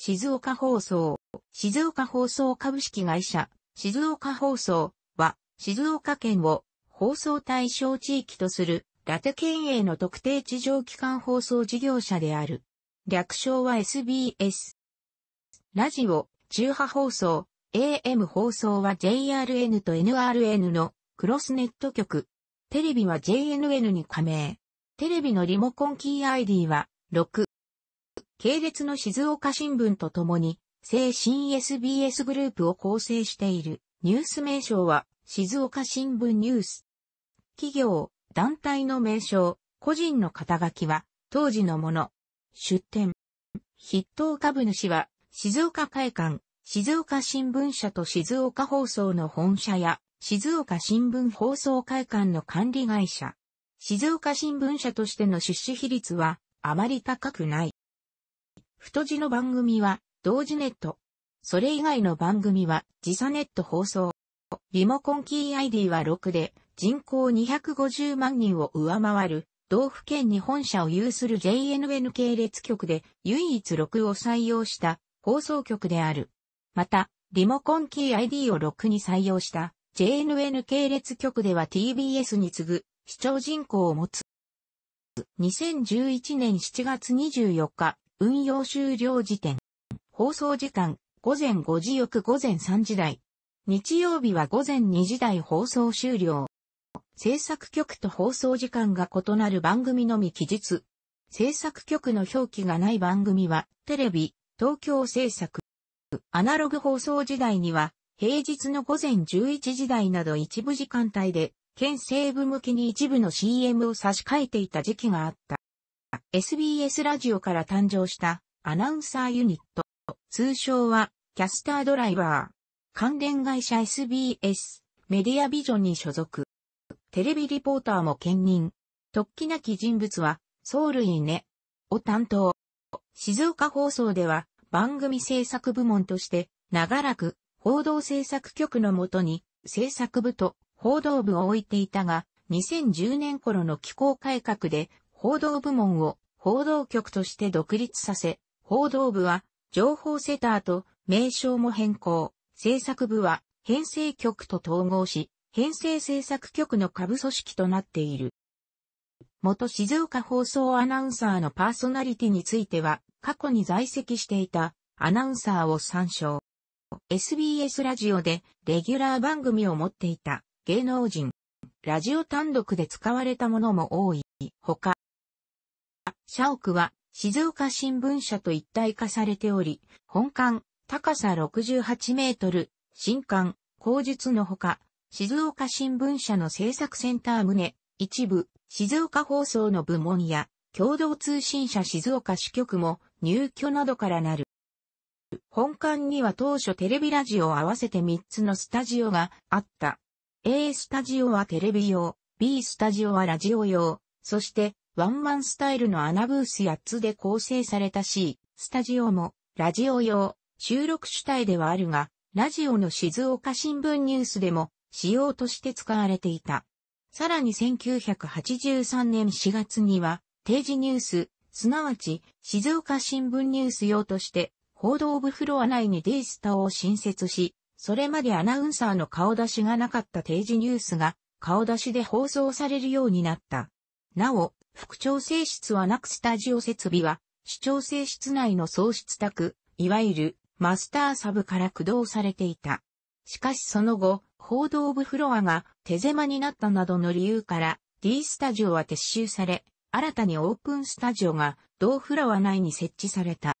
静岡放送、静岡放送株式会社、静岡放送は、静岡県を放送対象地域とする、ラテ県営の特定地上機関放送事業者である。略称は SBS。ラジオ、中波放送、AM 放送は JRN と NRN のクロスネット局。テレビは JNN に加盟。テレビのリモコンキー ID は6。系列の静岡新聞とともに、正新 SBS グループを構成しているニュース名称は静岡新聞ニュース。企業、団体の名称、個人の肩書きは当時のもの。出展。筆頭株主は静岡会館、静岡新聞社と静岡放送の本社や静岡新聞放送会館の管理会社。静岡新聞社としての出資比率はあまり高くない。太字の番組は、同時ネット。それ以外の番組は、時差ネット放送。リモコンキー ID は6で、人口250万人を上回る、道府県に本社を有する JNN 系列局で、唯一6を採用した放送局である。また、リモコンキー ID を6に採用した JNN 系列局では TBS に次ぐ視聴人口を持つ。2011年7月24日、運用終了時点。放送時間、午前5時翌午前3時台。日曜日は午前2時台放送終了。制作局と放送時間が異なる番組のみ記述。制作局の表記がない番組は、テレビ、東京制作。アナログ放送時代には、平日の午前11時台など一部時間帯で、県西部向きに一部の CM を差し替えていた時期があった。SBS ラジオから誕生したアナウンサーユニット、通称はキャスタードライバー。関連会社 SBS メディアビジョンに所属。テレビリポーターも兼任。突起なき人物はソウルイネを担当。静岡放送では番組制作部門として長らく報道制作局のもとに制作部と報道部を置いていたが、2010年頃の気候改革で報道部門を報道局として独立させ、報道部は情報セターと名称も変更、制作部は編成局と統合し、編成制作局の下部組織となっている。元静岡放送アナウンサーのパーソナリティについては、過去に在籍していたアナウンサーを参照。SBS ラジオでレギュラー番組を持っていた芸能人、ラジオ単独で使われたものも多い。他、社屋は静岡新聞社と一体化されており、本館、高さ68メートル、新館、後述のほか、静岡新聞社の制作センター棟、一部、静岡放送の部門や、共同通信社静岡支局も入居などからなる。本館には当初テレビラジオを合わせて3つのスタジオがあった。A スタジオはテレビ用、B スタジオはラジオ用、そしてワンマンスタイルの穴ブース8つで構成された C、スタジオも、ラジオ用、収録主体ではあるが、ラジオの静岡新聞ニュースでも、仕様として使われていた。さらに1983年4月には、定時ニュース、すなわち、静岡新聞ニュース用として、報道部フロア内にデイスタを新設し、それまでアナウンサーの顔出しがなかった定時ニュースが、顔出しで放送されるようになった。なお、副調整室はなくスタジオ設備は、主調整室内の総室宅、いわゆるマスターサブから駆動されていた。しかしその後、報道部フロアが手狭になったなどの理由から D スタジオは撤収され、新たにオープンスタジオが同フロア内に設置された。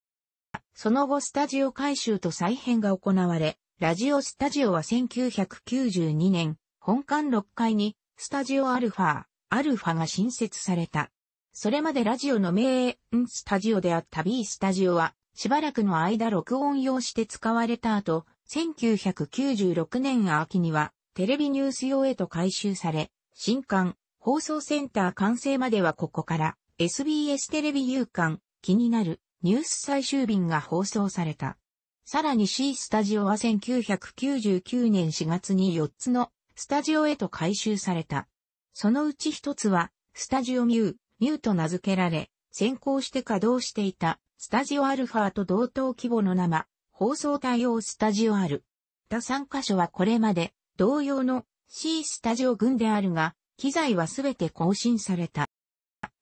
その後スタジオ改修と再編が行われ、ラジオスタジオは1992年、本館6階にスタジオアルファ、アルファが新設された。それまでラジオの名演スタジオであった B スタジオは、しばらくの間録音用して使われた後、1996年秋には、テレビニュース用へと改修され、新刊、放送センター完成まではここから、SBS テレビ有刊、気になる、ニュース最終便が放送された。さらに C スタジオは1999年4月に4つのスタジオへと改修された。そのうち1つは、スタジオミュー、ミューと名付けられ、先行して稼働していたスタジオアルファと同等規模の生放送対応スタジオアル。他3カ所はこれまで同様の C スタジオ群であるが、機材はすべて更新された。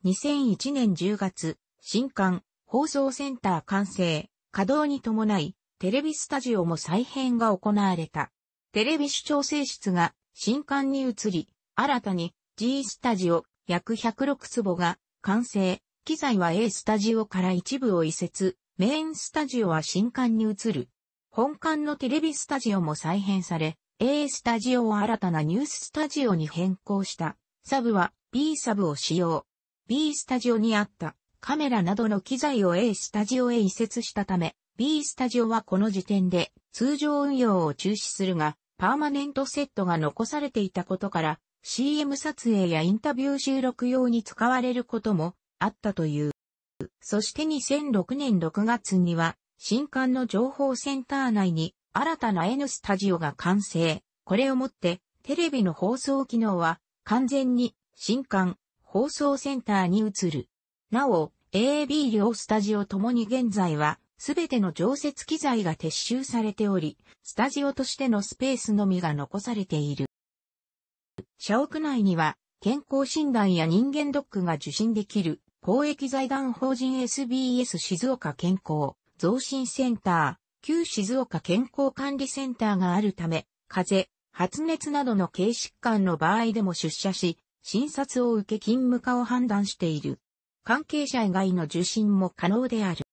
2001年10月、新刊、放送センター完成、稼働に伴い、テレビスタジオも再編が行われた。テレビ視聴性室が新刊に移り、新たに G スタジオ、約106坪が完成。機材は A スタジオから一部を移設。メインスタジオは新館に移る。本館のテレビスタジオも再編され、A スタジオを新たなニューススタジオに変更した。サブは B サブを使用。B スタジオにあったカメラなどの機材を A スタジオへ移設したため、B スタジオはこの時点で通常運用を中止するが、パーマネントセットが残されていたことから、CM 撮影やインタビュー収録用に使われることもあったという。そして2006年6月には、新館の情報センター内に新たな N スタジオが完成。これをもって、テレビの放送機能は完全に新館放送センターに移る。なお、AB 両スタジオともに現在は、すべての常設機材が撤収されており、スタジオとしてのスペースのみが残されている。社屋内には、健康診断や人間ドックが受診できる、公益財団法人 SBS 静岡健康増進センター、旧静岡健康管理センターがあるため、風邪、発熱などの軽疾患の場合でも出社し、診察を受け勤務化を判断している。関係者以外の受診も可能である。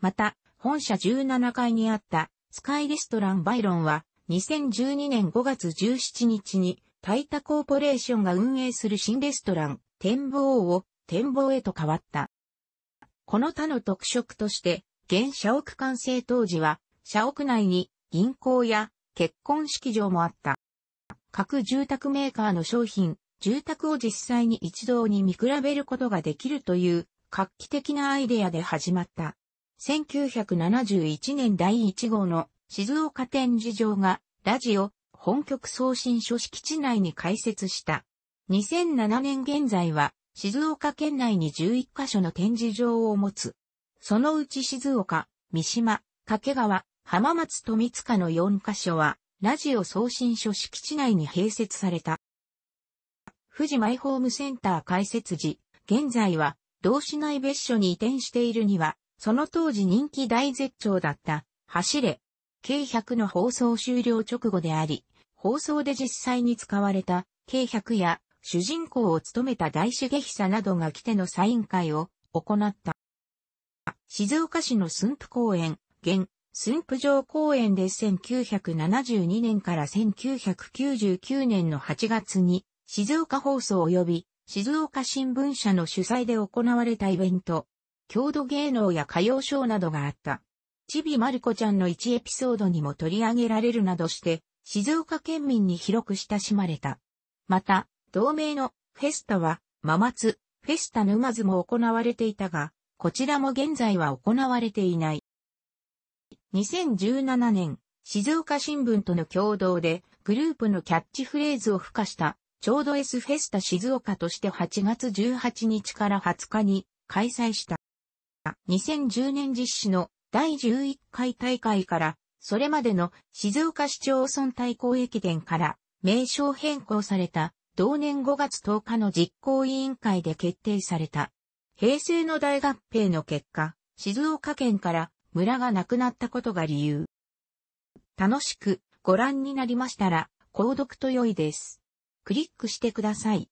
また、本社17階にあったスカイレストランバイロンは2012年5月17日にタイタコーポレーションが運営する新レストラン、展望を展望へと変わった。この他の特色として、現社屋完成当時は、社屋内に銀行や結婚式場もあった。各住宅メーカーの商品、住宅を実際に一堂に見比べることができるという画期的なアイデアで始まった。1971年第1号の静岡展示場がラジオ、本局送信所敷地内に開設した。2007年現在は、静岡県内に11カ所の展示場を持つ。そのうち静岡、三島、掛川、浜松富塚の4カ所は、ラジオ送信所敷地内に併設された。富士マイホームセンター開設時、現在は、同市内別所に移転しているには、その当時人気大絶頂だった、走れ、k 100の放送終了直後であり、放送で実際に使われた、計100や、主人公を務めた大劇久などが来てのサイン会を行った。静岡市の駿府公園、現、駿府城公園で1972年から1999年の8月に、静岡放送及び静岡新聞社の主催で行われたイベント、郷土芸能や歌謡ショーなどがあった。ちびまる子ちゃんの1エピソードにも取り上げられるなどして、静岡県民に広く親しまれた。また、同名のフェスタは、ママツ、フェスタ沼津も行われていたが、こちらも現在は行われていない。2017年、静岡新聞との共同で、グループのキャッチフレーズを付加した、ちょうど S フェスタ静岡として8月18日から20日に開催した。2010年実施の第11回大会からそれまでの静岡市町村対抗駅伝から名称変更された同年5月10日の実行委員会で決定された。平成の大合併の結果、静岡県から村がなくなったことが理由。楽しくご覧になりましたら、購読と良いです。クリックしてください。